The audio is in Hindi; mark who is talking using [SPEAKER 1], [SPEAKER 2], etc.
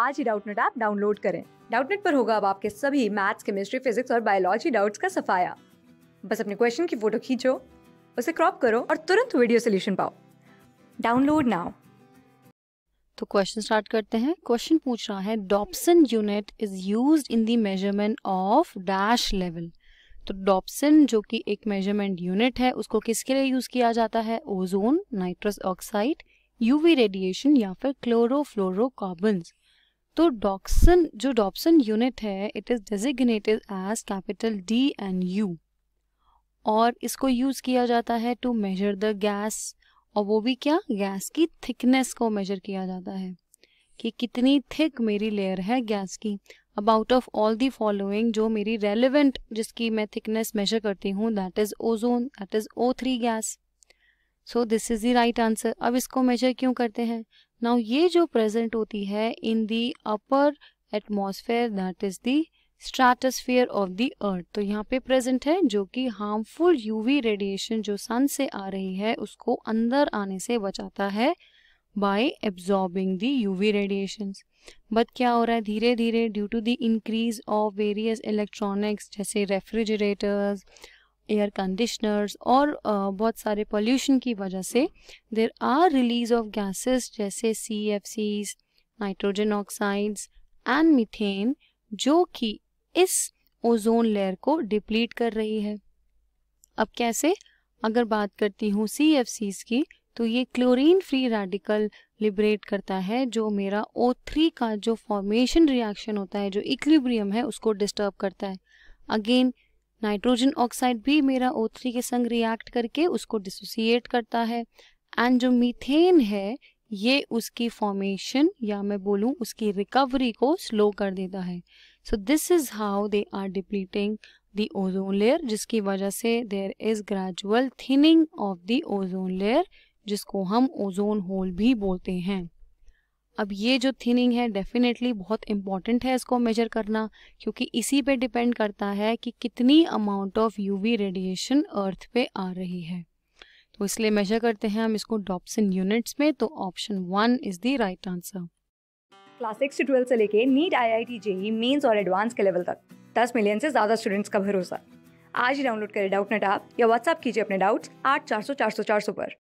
[SPEAKER 1] आज ही डाउटनेट ऐप डाउनलोड करें डाउटनेट पर होगा अब आपके सभी मैथ्स केमिस्ट्री फिजिक्स और बायोलॉजी डाउट्स का सफाया बस अपने क्वेश्चन की फोटो खींचो उसे क्रॉप करो और तुरंत वीडियो सोल्यूशन
[SPEAKER 2] पाओ डाउनलोड नाउ तो क्वेश्चन स्टार्ट करते हैं क्वेश्चन पूछ रहा है Dobson unit is use in the measurement of dash level तो डॉप्सन जो कि एक मेजरमेंट यूनिट है उसको किसके लिए यूज किया जाता है ozone nitrous oxide UV radiation या फिर क्लोरोफ्लोरोकार्बन्स तो डॉक्सन जो डॉप्सन यूनिट है it is designated as capital D and U और इसको यूज़ किया जाता है टू मेजर द गैस और वो भी क्या गैस की थिकनेस को मेजर किया जाता है कि कितनी थिक मेरी लेयर है गैस की अब out of all the following जो मेरी रेलिवेंट जिसकी मैं थिकनेस मेजर करती हूँ that is ozone that is O three gas so this is the right answer अब इसको मेजर क्यों करते हैं नाउ ये जो प्रेजेंट होती है in the upper atmosphere that is the stratosphere of the earth तो यहाँ पे प्रेजेंट है जो कि हार्मफुल यूवी रेडिएशन जो सन से आ रही है उसको अंदर आने से बचाता है by absorbing the UV radiation but क्या हो रहा है धीरे धीरे due to the increase of various electronics जैसे रेफ्रिजरेटर्स एयर कंडीशनर्स और बहुत सारे पोल्यूशन की वजह से there are release of gases जैसे CFCs nitrogen oxides and methane जो कि इस ओजोन लेयर को डिप्लीट कर रही है अब कैसे अगर बात करती हूँ सी एफ सीज की तो ये क्लोरीन फ्री रेडिकल लिबरेट करता है जो मेरा थ्री का जो फॉर्मेशन रिएक्शन होता है जो इक्विब्रियम है उसको डिस्टर्ब करता है अगेन नाइट्रोजन ऑक्साइड भी मेरा ओ थ्री के संग रिएक्ट करके उसको डिसोसिएट करता है एंड जो मीथेन है ये उसकी फॉर्मेशन या मैं बोलूँ उसकी रिकवरी को स्लो कर देता है so this is how they are depleting the ozone layer जिसकी वजह से there is gradual thinning of the ozone layer जिसको हम ओजोन होल भी बोलते हैं अब ये जो थिनिंग है डेफिनेटली बहुत इंपॉर्टेंट है इसको मेजर करना क्योंकि इसी पे डिपेंड करता है कि कितनी amount of UV radiation earth पे आ रही है तो इसलिए मेजर करते हैं हम इसको डॉप्सन यूनिट्स में तो option one is the right answer
[SPEAKER 1] class six से ट्वेल्व से लेके NEET I I T JEE Mains और एडवांस के लेवल तक दस मिलियन से ज़्यादा स्टूडेंट्स का भरोसा आज ही डाउनलोड करें डाउट नेट या व्हाट्सअप कीजिए अपने डाउट्स आठ चार सौ चार सौ चार सौ पर